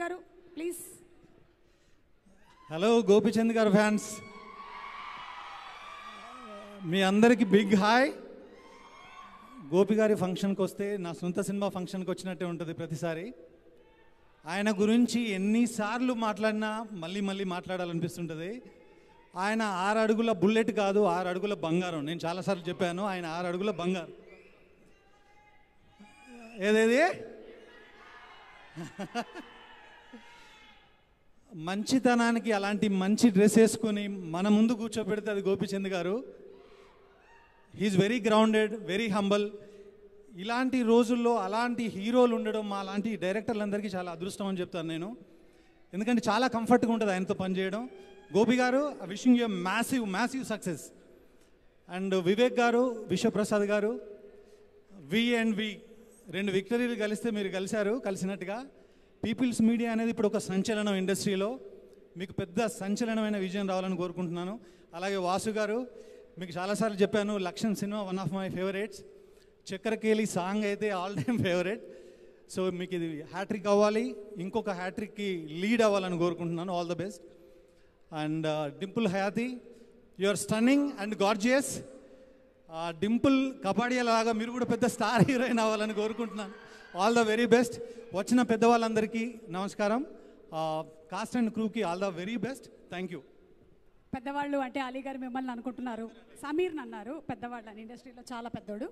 గారు please hello Gopichand గారు fans మీ అందరికీ బిగ్ హాయ్ గోపి గారి ఫంక్షన్కి వస్తే నా సొంత సినిమా ఫంక్షన్కి వచ్చినట్టే ఉంటుంది ప్రతిసారి ఆయన గురించి ఎన్నిసార్లు మాట్లాడినా మళ్ళీ మళ్ళీ మాట్లాడాలనిపిస్తుంటుంది ఆయన ఆరు అడుగుల బుల్లెట్ కాదు ఆరు అడుగుల బంగారం నేను చాలాసార్లు చెప్పాను ఆయన ఆరు అడుగుల బంగారం ఏదేది మంచితనానికి అలాంటి మంచి డ్రెస్ వేసుకొని మన ముందు కూర్చోబెడితే అది గోపిచంద్ గారు he is very grounded very humble ఇలాంటి రోజుల్లో అలాంటి హీరోలు ఉండడం మా లాంటి డైరెక్టర్లందరికీ చాలా అదృష్టం అని చెప్తాను నేను ఎందుకంటే చాలా కంఫర్ట్గా ఉంటుంది ఆయనతో పనిచేయడం గోపి గారు wishing you massive massive success and Vivek గారు విశ్వప్రసాద్ గారు వి అండ్ వి రెండు విక్టరీలు కలిస్తే మీరు కలిశారు కలిసినట్టుగా పీపుల్స్ మీడియా అనేది ఇప్పుడు ఒక సంచలనం ఇండస్ట్రీలో మీకు పెద్ద సంచలనమైన విజయం రావాలని కోరుకుంటున్నాను అలాగే వాసు గారు మీకు చాలాసార్లు చెప్పాను Lakshman cinema one of my favourites చక్కెరకేలి సాంగ్ అయితే ఆల్ టైమ్ ఫేవరెట్ సో మీకు ఇది హ్యాట్రిక్ అవ్వాలి ఇంకొక హ్యాట్రిక్కి లీడ్ అవ్వాలని కోరుకుంటున్నాను all the best and Dimple Hayathi you are stunning and gorgeous Dimple కపాడియలాగా మీరు కూడా పెద్ద స్టార్ హీరోయిన్ అవ్వాలని కోరుకుంటున్నాను ఆల్ ద వెరీ బెస్ట్ వచ్చిన పెద్దవాళ్ళందరికీ నమస్కారం కాస్ట్ అండ్ క్రూకి all the very best thank you పెద్దవాళ్ళు అంటే అలీ గారు మిమ్మల్ని అనుకుంటున్నారు సమీర్ని అన్నారు పెద్దవాళ్ళు అని ఇండస్ట్రీలో చాలా పెద్దోడు